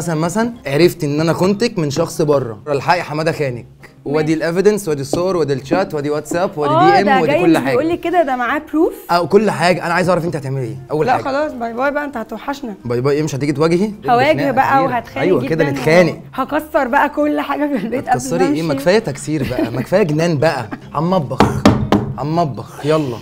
مثلا مثلا عرفت ان انا كنتك من شخص بره الحقي حماده خانك وادي الافيدنس وادي الصور وادي الشات وادي واتساب وادي آه، دي ام وادي كل حاجه بيقول لي كده ده معاه بروف او كل حاجه انا عايز اعرف انت هتعملي ايه اول لا حاجه لا خلاص باي باي بقى انت هتوحشنا باي باي ايه مش هتيجي تواجهي هواجه بقى وهتخانق ايوه كده نتخانق هكسر بقى كل حاجه في البيت قبل ما ايه ما كفايه تكسير بقى ما كفايه جنان بقى عم مطبخ عم مطبخ يلا